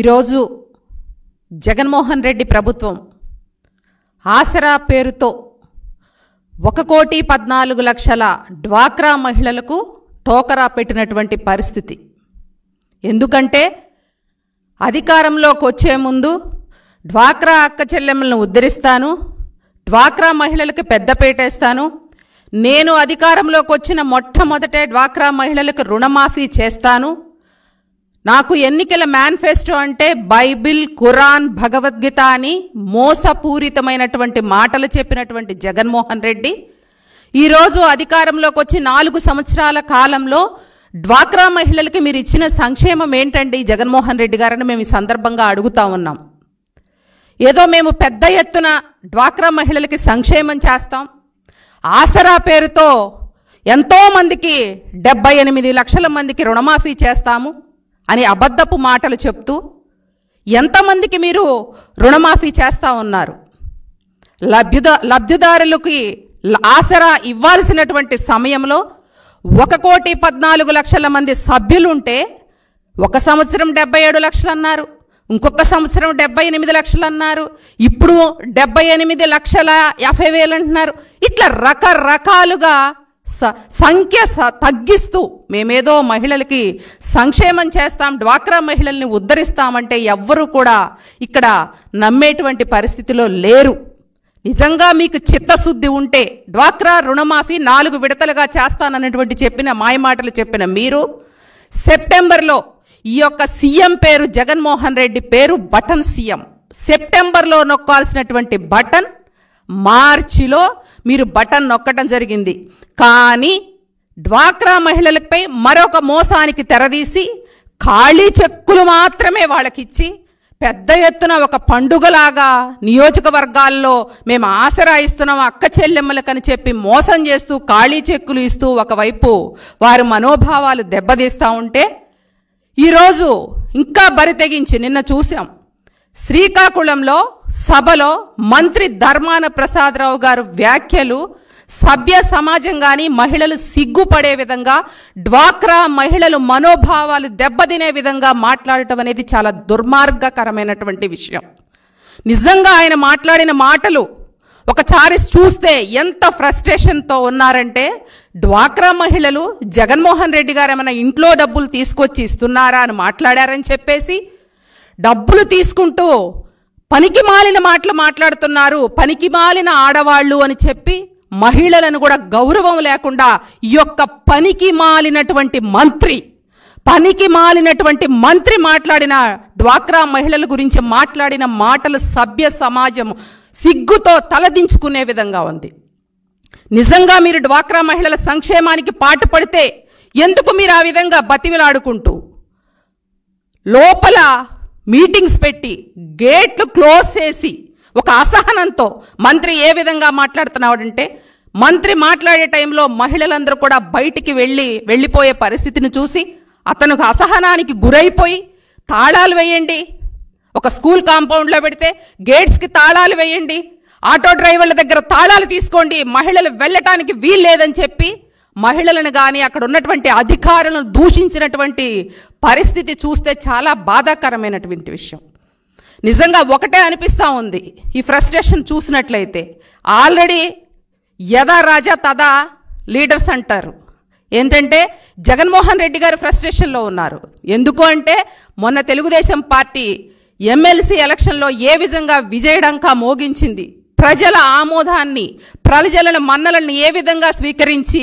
ఈరోజు జగన్మోహన్ రెడ్డి ప్రభుత్వం ఆసరా పేరుతో ఒక కోటి పద్నాలుగు లక్షల డ్వాక్రా మహిళలకు టోకరా పెట్టినటువంటి పరిస్థితి ఎందుకంటే అధికారంలోకి వచ్చే ముందు డ్వాక్రా అక్క చెల్లెమ్మలను ఉద్ధరిస్తాను డ్వాక్రా మహిళలకు పెద్దపేటేస్తాను నేను అధికారంలోకి వచ్చిన మొట్టమొదటే డ్వాక్రా మహిళలకు రుణమాఫీ చేస్తాను నాకు ఎన్నికల మేనిఫెస్టో అంటే బైబిల్ ఖురాన్ భగవద్గీత అని మోసపూరితమైనటువంటి మాటలు చెప్పినటువంటి జగన్మోహన్ రెడ్డి ఈరోజు అధికారంలోకి వచ్చి నాలుగు సంవత్సరాల కాలంలో డ్వాక్రా మహిళలకి మీరు ఇచ్చిన సంక్షేమం ఏంటండి జగన్మోహన్ రెడ్డి గారని మేము ఈ సందర్భంగా అడుగుతా ఉన్నాం ఏదో మేము పెద్ద ఎత్తున డ్వాక్రా మహిళలకి సంక్షేమం చేస్తాం ఆసరా పేరుతో ఎంతోమందికి డెబ్బై ఎనిమిది లక్షల మందికి రుణమాఫీ చేస్తాము అని అబద్ధపు మాటలు చెప్తూ ఎంతమందికి మీరు రుణమాఫీ చేస్తూ ఉన్నారు లబ్ధిద లబ్ధిదారులకి ఆసరా ఇవ్వాల్సినటువంటి సమయంలో ఒక కోటి పద్నాలుగు లక్షల మంది సభ్యులుంటే ఒక సంవత్సరం డెబ్బై ఏడు లక్షలు అన్నారు ఇంకొక సంవత్సరం డెబ్బై ఎనిమిది లక్షలు అన్నారు ఇప్పుడు డెబ్బై ఎనిమిది లక్షల యాభై వేలు అంటున్నారు ఇట్లా రకరకాలుగా స సంఖ్య తగ్గిస్తూ మేమేదో మహిళలకి సంక్షేమం చేస్తాం డ్వాక్రా మహిళల్ని ఉద్ధరిస్తామంటే ఎవ్వరూ కూడా ఇక్కడ నమ్మేటువంటి పరిస్థితిలో లేరు నిజంగా మీకు చిత్తశుద్ధి ఉంటే డ్వాక్రా రుణమాఫీ నాలుగు విడతలుగా చేస్తానన్నటువంటి చెప్పిన మాయమాటలు చెప్పిన మీరు సెప్టెంబర్లో ఈ యొక్క సీఎం పేరు జగన్మోహన్ రెడ్డి పేరు బటన్ సీఎం సెప్టెంబర్లో నొక్కాల్సినటువంటి బటన్ మార్చిలో మీరు బటన్ నొక్కడం జరిగింది కానీ డ్వాక్రా మహిళలపై మరొక మోసానికి తెరదీసి ఖాళీ చెక్కులు మాత్రమే వాళ్ళకిచ్చి పెద్ద ఎత్తున ఒక పండుగలాగా నియోజకవర్గాల్లో మేము ఆసరా ఇస్తున్నాం అక్క చెల్లెమ్మలకని చెప్పి మోసం చేస్తూ ఖాళీ చెక్కులు ఇస్తూ ఒకవైపు వారి మనోభావాలు దెబ్బతీస్తూ ఉంటే ఈరోజు ఇంకా బరి తెగించి నిన్న చూసాం శ్రీకాకుళంలో సభలో మంత్రి ధర్మాన ప్రసాదరావు గారు వ్యాఖ్యలు సభ్య సమాజం కానీ మహిళలు సిగ్గుపడే విధంగా డ్వాక్రా మహిళలు మనోభావాలు దెబ్బతినే విధంగా మాట్లాడటం అనేది చాలా దుర్మార్గకరమైనటువంటి విషయం నిజంగా ఆయన మాట్లాడిన మాటలు ఒకసారి చూస్తే ఎంత ఫ్రస్ట్రేషన్తో ఉన్నారంటే డ్వాక్రా మహిళలు జగన్మోహన్ రెడ్డి గారు ఏమైనా ఇంట్లో డబ్బులు తీసుకొచ్చి ఇస్తున్నారా అని మాట్లాడారని చెప్పేసి డబ్బులు తీసుకుంటూ పనికి మాలిన మాటలు మాట్లాడుతున్నారు పనికి మాలిన ఆడవాళ్ళు అని చెప్పి మహిళలను కూడా గౌరవం లేకుండా ఈ యొక్క పనికి మాలినటువంటి మంత్రి పనికి మాలినటువంటి మంత్రి మాట్లాడిన డ్వాక్రా మహిళల గురించి మాట్లాడిన మాటలు సభ్య సమాజం సిగ్గుతో తలదించుకునే విధంగా ఉంది నిజంగా మీరు డ్వాక్రా మహిళల సంక్షేమానికి పడితే ఎందుకు మీరు ఆ విధంగా బతిమిలాడుకుంటూ లోపల మీటింగ్స్ పెట్టి గేట్లు క్లోజ్ చేసి ఒక అసహనంతో మంత్రి ఏ విధంగా మాట్లాడుతున్నాడంటే మంత్రి మాట్లాడే టైంలో మహిళలందరూ కూడా బయటికి వెళ్ళి వెళ్ళిపోయే పరిస్థితిని చూసి అతనికి అసహనానికి గురైపోయి తాళాలు వేయండి ఒక స్కూల్ కాంపౌండ్లో పెడితే గేట్స్కి తాళాలు వేయండి ఆటో డ్రైవర్ల దగ్గర తాళాలు తీసుకోండి మహిళలు వెళ్ళటానికి వీల్లేదని చెప్పి మహిళలను కానీ అక్కడ ఉన్నటువంటి అధికారులను దూషించినటువంటి పరిస్థితి చూస్తే చాలా బాధాకరమైనటువంటి విషయం నిజంగా ఒకటే అనిపిస్తూ ఉంది ఈ ఫ్రస్ట్రేషన్ చూసినట్లయితే ఆల్రెడీ యదా రాజా తదా లీడర్స్ అంటారు ఏంటంటే జగన్మోహన్ రెడ్డి గారు ఫ్రస్ట్రేషన్లో ఉన్నారు ఎందుకు అంటే మొన్న తెలుగుదేశం పార్టీ ఎమ్మెల్సీ ఎలక్షన్లో ఏ విధంగా విజయడంక మోగించింది ప్రజల ఆమోదాన్ని ప్రజల మన్నలను ఏ విధంగా స్వీకరించి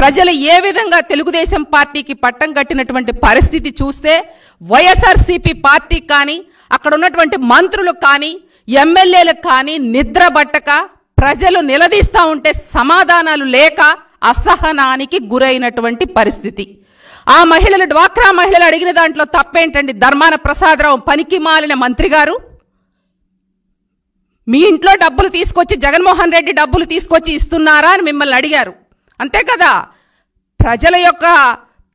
ప్రజలు ఏ విధంగా తెలుగుదేశం పార్టీకి పట్టం కట్టినటువంటి పరిస్థితి చూస్తే వైఎస్ఆర్సీపీ పార్టీ కానీ అక్కడ ఉన్నటువంటి మంత్రులు కానీ ఎమ్మెల్యేలకు కానీ నిద్ర బట్టక ప్రజలు నిలదీస్తూ ఉంటే సమాధానాలు లేక అసహనానికి గురైనటువంటి పరిస్థితి ఆ మహిళలు డ్వాక్రా మహిళలు అడిగిన దాంట్లో తప్పేంటండి ధర్మాన ప్రసాదరావు పనికి మాలిన మంత్రి గారు మీ ఇంట్లో డబ్బులు తీసుకొచ్చి జగన్మోహన్ రెడ్డి డబ్బులు తీసుకొచ్చి ఇస్తున్నారా అని మిమ్మల్ని అడిగారు అంతే కదా ప్రజల యొక్క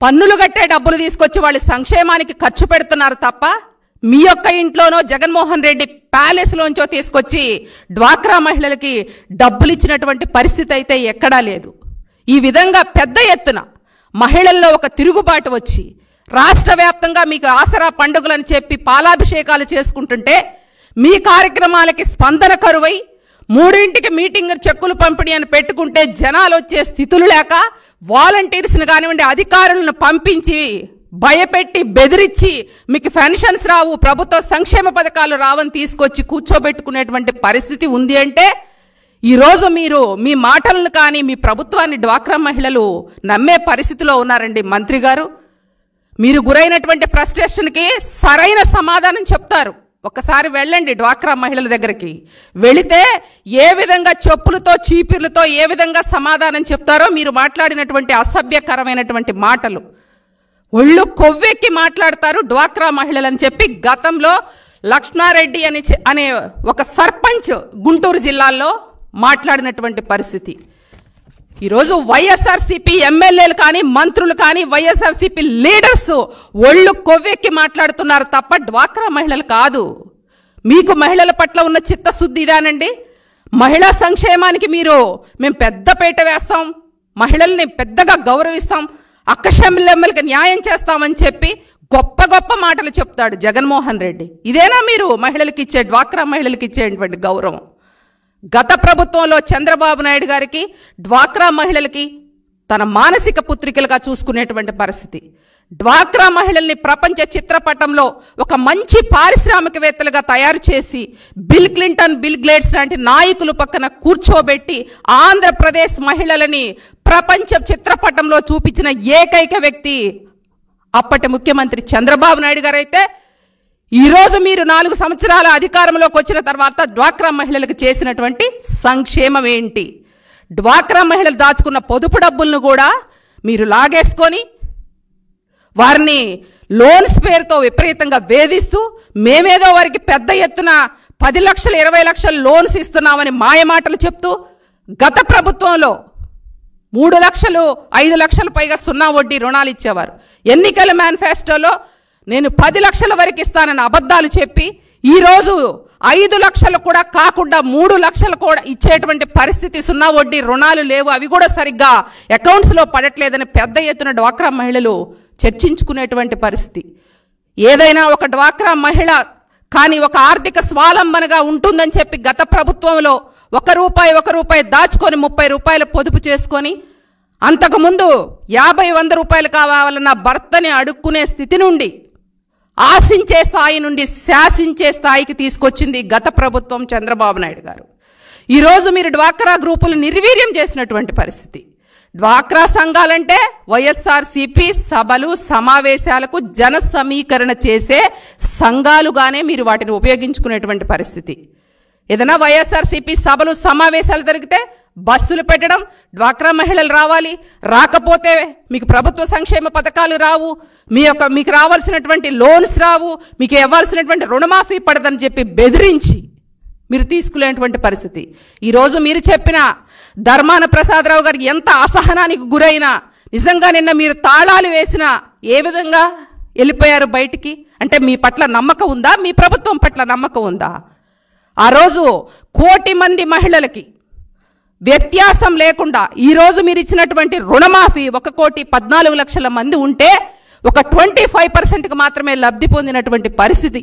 పన్నులు కట్టే డబ్బులు తీసుకొచ్చి వాళ్ళు సంక్షేమానికి ఖర్చు పెడుతున్నారు తప్ప మీ యొక్క ఇంట్లోనో జగన్మోహన్ రెడ్డి ప్యాలెస్లోంచో తీసుకొచ్చి డ్వాక్రా మహిళలకి డబ్బులు ఇచ్చినటువంటి పరిస్థితి అయితే ఎక్కడా లేదు ఈ విధంగా పెద్ద ఎత్తున మహిళల్లో ఒక తిరుగుబాటు వచ్చి రాష్ట్ర వ్యాప్తంగా మీకు ఆసరా పండుగలని చెప్పి పాలాభిషేకాలు చేసుకుంటుంటే మీ కార్యక్రమాలకి స్పందన కరువై మూడింటికి మీటింగ్ చెక్కులు పంపిణీ అని పెట్టుకుంటే జనాలు వచ్చే స్థితులు లేక వాలంటీర్స్ని కానివ్వండి అధికారులను పంపించి భయపెట్టి బెదిరించి మీకు పెన్షన్స్ రావు ప్రభుత్వ సంక్షేమ పథకాలు రావని తీసుకొచ్చి కూర్చోబెట్టుకునేటువంటి పరిస్థితి ఉంది అంటే ఈరోజు మీరు మీ మాటలను కానీ మీ ప్రభుత్వాన్ని డ్వాక్రా మహిళలు నమ్మే పరిస్థితిలో ఉన్నారండి మంత్రి గారు మీరు గురైనటువంటి ఫ్రస్ట్రేషన్కి సరైన సమాధానం చెప్తారు ఒకసారి వెళ్ళండి డ్వాక్రా మహిళల దగ్గరికి వెళితే ఏ విధంగా చెప్పులతో చీపిర్లతో ఏ విధంగా సమాధానం చెప్తారో మీరు మాట్లాడినటువంటి అసభ్యకరమైనటువంటి మాటలు ఒళ్ళు కొవ్వెక్కి మాట్లాడతారు డ్వాక్రా మహిళలని చెప్పి గతంలో లక్ష్మారెడ్డి అని అనే ఒక సర్పంచ్ గుంటూరు జిల్లాలో మాట్లాడినటువంటి పరిస్థితి ఈరోజు వైఎస్ఆర్సీపీ ఎమ్మెల్యేలు కానీ మంత్రులు కానీ వైఎస్ఆర్సీపీ లీడర్స్ ఒళ్ళు కొవ్వెక్కి మాట్లాడుతున్నారు తప్ప డ్వాక్రా మహిళలు కాదు మీకు మహిళల పట్ల ఉన్న చిత్తశుద్ధి ఇదానండి మహిళా సంక్షేమానికి మీరు మేము పెద్ద వేస్తాం మహిళల్ని పెద్దగా గౌరవిస్తాం అక్కశమిల్లమ్మలకి న్యాయం చేస్తామని చెప్పి గొప్ప గొప్ప మాటలు చెప్తాడు జగన్మోహన్ రెడ్డి ఇదేనా మీరు మహిళలకు ఇచ్చే డ్వాక్రా మహిళలకు ఇచ్చేటువంటి గౌరవం గత ప్రభుత్వంలో చంద్రబాబు నాయుడు గారికి డ్వాక్రా మహిళలకి తన మానసిక పుత్రికలుగా చూసుకునేటువంటి పరిస్థితి డ్వాక్రా మహిళల్ని ప్రపంచ చిత్రపటంలో ఒక మంచి పారిశ్రామికవేత్తలుగా తయారు చేసి బిల్ క్లింటన్ బిల్ గ్లేట్స్ లాంటి నాయకులు పక్కన కూర్చోబెట్టి ఆంధ్రప్రదేశ్ మహిళలని ప్రపంచ చిత్రపటంలో చూపించిన ఏకైక వ్యక్తి అప్పటి ముఖ్యమంత్రి చంద్రబాబు నాయుడు గారు అయితే ఈరోజు మీరు నాలుగు సంవత్సరాల అధికారంలోకి వచ్చిన తర్వాత డ్వాక్రా మహిళలకు చేసినటువంటి సంక్షేమం ఏంటి డ్వాక్రా మహిళలు దాచుకున్న పొదుపు డబ్బులను కూడా మీరు లాగేసుకొని వారిని లోన్స్ పేరుతో విపరీతంగా వేధిస్తూ మేమేదో వారికి పెద్ద ఎత్తున పది లక్షలు ఇరవై లక్షలు లోన్స్ ఇస్తున్నామని మాయమాటలు చెప్తూ గత ప్రభుత్వంలో మూడు లక్షలు ఐదు లక్షల పైగా సున్నా వడ్డీ రుణాలు ఇచ్చేవారు ఎన్నికల మేనిఫెస్టోలో నేను పది లక్షల వరకు ఇస్తానని అబద్ధాలు చెప్పి ఈరోజు ఐదు లక్షలు కూడా కాకుండా మూడు లక్షలు కూడా ఇచ్చేటువంటి పరిస్థితి సున్నా వడ్డీ రుణాలు లేవు అవి కూడా సరిగ్గా అకౌంట్స్లో పడట్లేదని పెద్ద ఎత్తున డ్వాక్రా మహిళలు చర్చించుకునేటువంటి పరిస్థితి ఏదైనా ఒక డ్వాక్రా మహిళ కానీ ఒక ఆర్థిక స్వాలంబనగా ఉంటుందని చెప్పి గత ప్రభుత్వంలో ఒక రూపాయి ఒక రూపాయి దాచుకొని ముప్పై రూపాయలు పొదుపు చేసుకొని అంతకుముందు యాభై వంద రూపాయలు కావాలన్న భర్తని అడుక్కునే స్థితి నుండి ఆశించే స్థాయి నుండి శాసించే స్థాయికి తీసుకొచ్చింది గత ప్రభుత్వం చంద్రబాబు నాయుడు గారు ఈరోజు మీరు డ్వాక్రా గ్రూపులు నిర్వీర్యం చేసినటువంటి పరిస్థితి డ్వాక్రా సంఘాలంటే వైఎస్ఆర్సీపీ సభలు సమావేశాలకు జన సమీకరణ చేసే సంఘాలుగానే మీరు వాటిని ఉపయోగించుకునేటువంటి పరిస్థితి ఏదైనా వైఎస్ఆర్సీపీ సభలు సమావేశాలు జరిగితే బస్సులు పెట్టడం డ్వాక్రా మహిళలు రావాలి రాకపోతే మీకు ప్రభుత్వ సంక్షేమ పథకాలు రావు మీ యొక్క మీకు రావాల్సినటువంటి లోన్స్ రావు మీకు ఇవ్వాల్సినటువంటి రుణమాఫీ పడదని చెప్పి బెదిరించి మీరు తీసుకునేటువంటి పరిస్థితి ఈరోజు మీరు చెప్పిన ధర్మాన ప్రసాదరావు గారు ఎంత అసహనానికి గురైనా నిజంగా నిన్న మీరు తాళాలు వేసిన ఏ విధంగా వెళ్ళిపోయారు బయటికి అంటే మీ పట్ల నమ్మకం ఉందా మీ ప్రభుత్వం పట్ల నమ్మకం ఉందా ఆ రోజు కోటి మంది మహిళలకి వ్యత్యాసం లేకుండా ఈరోజు మీరు ఇచ్చినటువంటి రుణమాఫీ ఒక కోటి పద్నాలుగు లక్షల మంది ఉంటే ఒక ట్వంటీ ఫైవ్ పర్సెంట్కి మాత్రమే లబ్ధి పొందినటువంటి పరిస్థితి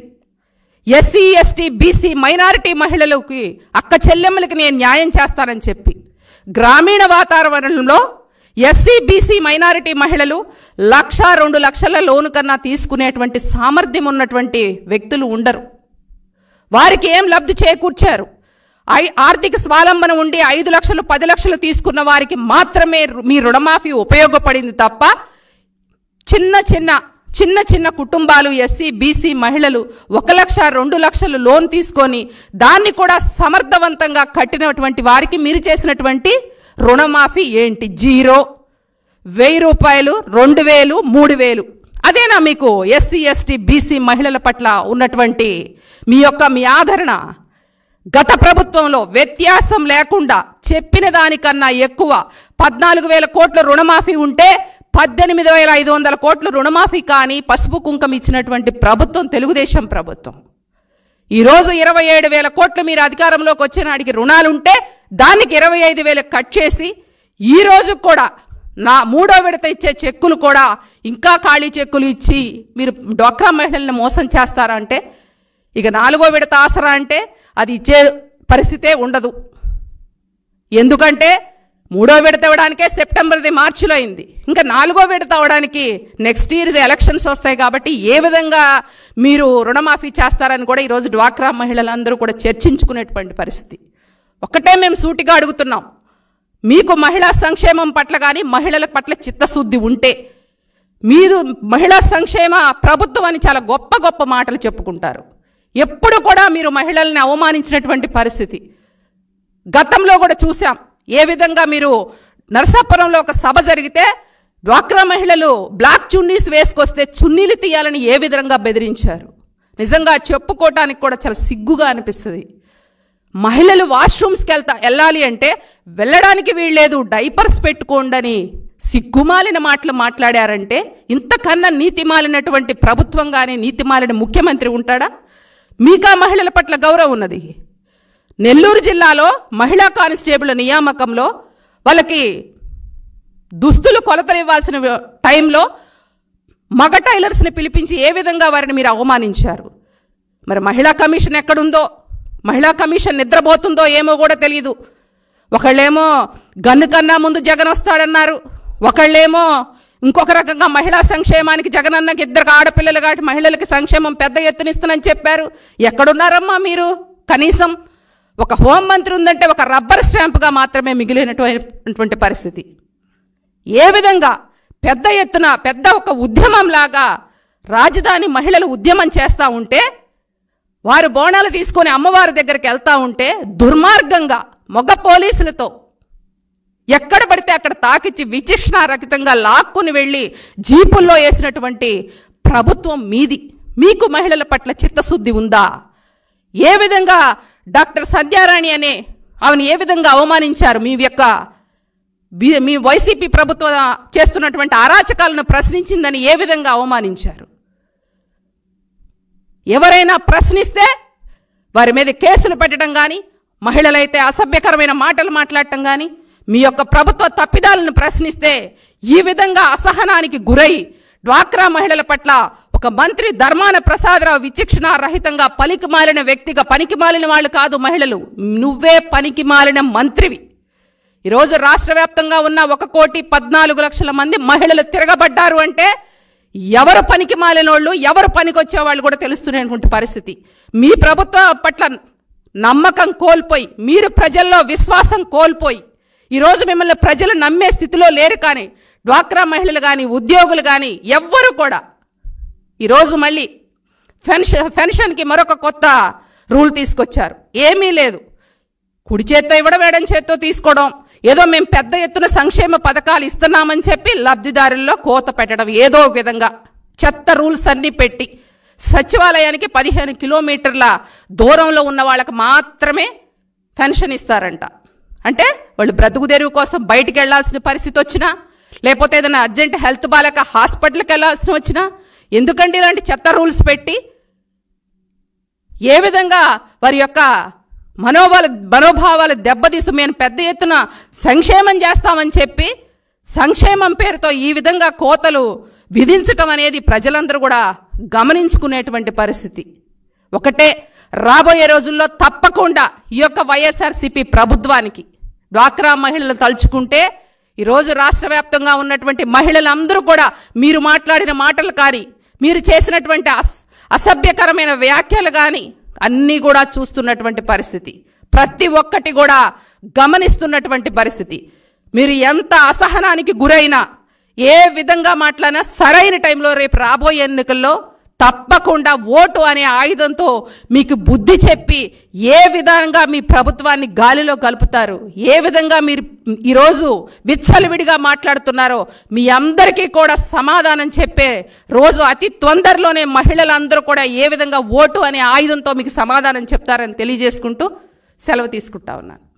ఎస్సీ ఎస్టీ బీసీ మైనారిటీ మహిళలకి అక్క చెల్లెమ్మలకి నేను న్యాయం చేస్తానని చెప్పి గ్రామీణ వాతావరణంలో ఎస్సీ బీసీ మైనారిటీ మహిళలు లక్ష రెండు లక్షల లోను కన్నా తీసుకునేటువంటి సామర్థ్యం ఉన్నటువంటి వ్యక్తులు ఉండరు వారికి ఏం లబ్ధి చేకూర్చారు ఐ ఆర్థిక స్వాలంబన ఉండి ఐదు లక్షలు పది లక్షలు తీసుకున్న వారికి మాత్రమే మీ రుణమాఫీ ఉపయోగపడింది తప్ప చిన్న చిన్న చిన్న చిన్న కుటుంబాలు ఎస్సీ బీసీ మహిళలు ఒక లక్ష రెండు లక్షలు లోన్ తీసుకొని దాన్ని కూడా సమర్థవంతంగా కట్టినటువంటి వారికి మీరు చేసినటువంటి రుణమాఫీ ఏంటి జీరో వెయ్యి రూపాయలు రెండు వేలు మూడు వేలు అదేనా మీకు ఎస్సీ ఎస్టీ బీసీ మహిళల పట్ల ఉన్నటువంటి మీ యొక్క మీ ఆదరణ గత ప్రభుత్వంలో వ్యత్యాసం లేకుండా చెప్పిన దానికన్నా ఎక్కువ పద్నాలుగు వేల కోట్ల రుణమాఫీ ఉంటే పద్దెనిమిది వేల ఐదు వందల కోట్ల రుణమాఫీ కానీ పసుపు కుంకం ఇచ్చినటువంటి ప్రభుత్వం తెలుగుదేశం ప్రభుత్వం ఈరోజు ఇరవై ఏడు వేల కోట్లు మీరు అధికారంలోకి వచ్చిన నాటికి రుణాలుంటే దానికి ఇరవై ఐదు వేలు కట్ చేసి ఈరోజు కూడా నా మూడో విడత ఇచ్చే చెక్కులు కూడా ఇంకా ఖాళీ చెక్కులు ఇచ్చి మీరు డోక్రా మహిళల్ని మోసం చేస్తారంటే ఇక నాలుగో విడత ఆసరా అంటే అది ఇచ్చే పరిస్థితే ఉండదు ఎందుకంటే మూడో విడత అవ్వడానికే సెప్టెంబర్ది మార్చిలో అయింది ఇంకా నాలుగో విడత అవడానికి నెక్స్ట్ ఇయర్ ఎలక్షన్స్ వస్తాయి కాబట్టి ఏ విధంగా మీరు రుణమాఫీ చేస్తారని కూడా ఈరోజు డ్వాక్రా మహిళలందరూ కూడా చర్చించుకునేటువంటి పరిస్థితి ఒకటే మేము సూటిగా అడుగుతున్నాం మీకు మహిళా సంక్షేమం పట్ల కానీ మహిళల పట్ల చిత్తశుద్ధి ఉంటే మీరు మహిళా సంక్షేమ ప్రభుత్వం అని చాలా గొప్ప గొప్ప మాటలు చెప్పుకుంటారు ఎప్పుడు కూడా మీరు మహిళల్ని అవమానించినటువంటి పరిస్థితి గతంలో కూడా చూసాం ఏ విధంగా మీరు నరసాపురంలో ఒక సభ జరిగితే డ్వాక్రా మహిళలు బ్లాక్ చున్నీస్ వేసుకొస్తే చున్నీలు తీయాలని ఏ విధంగా బెదిరించారు నిజంగా చెప్పుకోవటానికి కూడా చాలా సిగ్గుగా అనిపిస్తుంది మహిళలు వాష్రూమ్స్కి వెళ్తా వెళ్ళాలి అంటే వెళ్ళడానికి వీళ్ళేదు డైపర్స్ పెట్టుకోండని సిగ్గుమాలిన మాటలు మాట్లాడారంటే ఇంతకన్నా నీతిమాలినటువంటి ప్రభుత్వం కానీ నీతిమాలిన ముఖ్యమంత్రి ఉంటాడా మీకా మహిళల పట్ల గౌరవం ఉన్నది నెల్లూరు జిల్లాలో మహిళా కానిస్టేబుల్ నియామకంలో వాళ్ళకి దుస్తులు కొలతలివ్వాల్సిన టైంలో మగ టైలర్స్ని పిలిపించి ఏ విధంగా వారిని మీరు అవమానించారు మరి మహిళా కమిషన్ ఎక్కడుందో మహిళా కమిషన్ నిద్రపోతుందో ఏమో కూడా తెలియదు ఒకళ్ళేమో గన్ను కన్నా ముందు జగన్ వస్తాడన్నారు ఒకళ్ళేమో ఇంకొక రకంగా మహిళా సంక్షేమానికి జగన్ అన్నకి ఇద్దరు ఆడపిల్లలు కాబట్టి మహిళలకి సంక్షేమం పెద్ద ఇస్తుందని చెప్పారు ఎక్కడున్నారమ్మా మీరు కనీసం ఒక హోంమంత్రి ఉందంటే ఒక రబ్బర్ స్టాంప్గా మాత్రమే మిగిలినటువంటి పరిస్థితి ఏ విధంగా పెద్ద ఎత్తున పెద్ద ఒక ఉద్యమంలాగా రాజధాని మహిళలు ఉద్యమం చేస్తూ ఉంటే వారు బోనాలు తీసుకొని అమ్మవారి దగ్గరికి వెళ్తూ ఉంటే దుర్మార్గంగా మగ పోలీసులతో ఎక్కడ పడితే అక్కడ తాకిచ్చి విచక్షణారహితంగా లాక్కుని వెళ్ళి జీపుల్లో వేసినటువంటి ప్రభుత్వం మీది మీకు మహిళల పట్ల చిత్తశుద్ధి ఉందా ఏ విధంగా డాక్టర్ సంధ్యారాణి అనే ఆమెను ఏ విధంగా అవమానించారు మీ యొక్క మీ వైసీపీ ప్రభుత్వం చేస్తున్నటువంటి అరాచకాలను ప్రశ్నించిందని ఏ విధంగా అవమానించారు ఎవరైనా ప్రశ్నిస్తే వారి మీద కేసులు పెట్టడం కానీ మహిళలైతే అసభ్యకరమైన మాటలు మాట్లాడటం కానీ మీ యొక్క ప్రభుత్వ తప్పిదాలను ప్రశ్నిస్తే ఈ విధంగా అసహనానికి గురై డ్వాక్రా మహిళల పట్ల ఒక మంత్రి ధర్మాన ప్రసాదరావు విచక్షణ రహితంగా పనికి మాలిన వ్యక్తిగా పనికి మాలిన వాళ్ళు కాదు మహిళలు నువ్వే పనికి మాలిన మంత్రివి ఈరోజు రాష్ట్ర వ్యాప్తంగా ఉన్న ఒక కోటి పద్నాలుగు లక్షల మంది మహిళలు తిరగబడ్డారు అంటే ఎవరు పనికి మాలిన వాళ్ళు ఎవరు పనికొచ్చేవాళ్ళు కూడా తెలుస్తున్నటువంటి పరిస్థితి మీ ప్రభుత్వం పట్ల నమ్మకం కోల్పోయి మీరు ప్రజల్లో విశ్వాసం కోల్పోయి ఈరోజు మిమ్మల్ని ప్రజలు నమ్మే స్థితిలో లేరు కానీ డ్వాక్రా మహిళలు కానీ ఉద్యోగులు కానీ ఎవ్వరు కూడా ఈరోజు మళ్ళీ పెన్షన్ పెన్షన్కి మరొక కొత్త రూల్ తీసుకొచ్చారు ఏమీ లేదు కుడి చేత్తో ఇవ్వడం వేడం చేత్తో తీసుకోవడం ఏదో మేము పెద్ద ఎత్తున సంక్షేమ పథకాలు ఇస్తున్నామని చెప్పి లబ్ధిదారుల్లో కోత పెట్టడం ఏదో విధంగా చెత్త రూల్స్ అన్నీ పెట్టి సచివాలయానికి పదిహేను కిలోమీటర్ల దూరంలో ఉన్న వాళ్ళకి మాత్రమే పెన్షన్ ఇస్తారంట అంటే వాళ్ళు బ్రతుకు తెరువు కోసం బయటికి వెళ్లాల్సిన పరిస్థితి వచ్చినా లేకపోతే ఏదైనా అర్జెంట్ హెల్త్ బాలేక హాస్పిటల్కి వెళ్లాల్సిన వచ్చినా ఎందుకండి ఇలాంటి చెత్త రూల్స్ పెట్టి ఏ విధంగా వారి యొక్క మనోబల మనోభావాలు దెబ్బతీసి మేము పెద్ద ఎత్తున సంక్షేమం చేస్తామని చెప్పి సంక్షేమం పేరుతో ఈ విధంగా కోతలు విధించటం అనేది ప్రజలందరూ కూడా గమనించుకునేటువంటి పరిస్థితి ఒకటే రాబోయే రోజుల్లో తప్పకుండా ఈ యొక్క వైఎస్ఆర్సీపీ ప్రభుత్వానికి డ్వాక్రా మహిళలు తలుచుకుంటే ఈరోజు రాష్ట్ర వ్యాప్తంగా ఉన్నటువంటి మహిళలందరూ కూడా మీరు మాట్లాడిన మాటలు కానీ మీరు చేసినటువంటి అస్ అసభ్యకరమైన వ్యాఖ్యలు కానీ అన్నీ కూడా చూస్తున్నటువంటి పరిస్థితి ప్రతి ఒక్కటి కూడా గమనిస్తున్నటువంటి పరిస్థితి మీరు ఎంత అసహనానికి గురైనా ఏ విధంగా మాట్లాడినా సరైన టైంలో రేపు రాబోయే ఎన్నికల్లో తప్పకుండా ఓటు అనే ఆయుధంతో మీకు బుద్ధి చెప్పి ఏ విధంగా మీ ప్రభుత్వాన్ని గాలిలో కలుపుతారు ఏ విధంగా మీరు ఈరోజు విచ్చలవిడిగా మాట్లాడుతున్నారో మీ అందరికీ కూడా సమాధానం చెప్పే రోజు అతి తొందరలోనే మహిళలందరూ కూడా ఏ విధంగా ఓటు అనే ఆయుధంతో మీకు సమాధానం చెప్తారని తెలియజేసుకుంటూ సెలవు తీసుకుంటా ఉన్నాను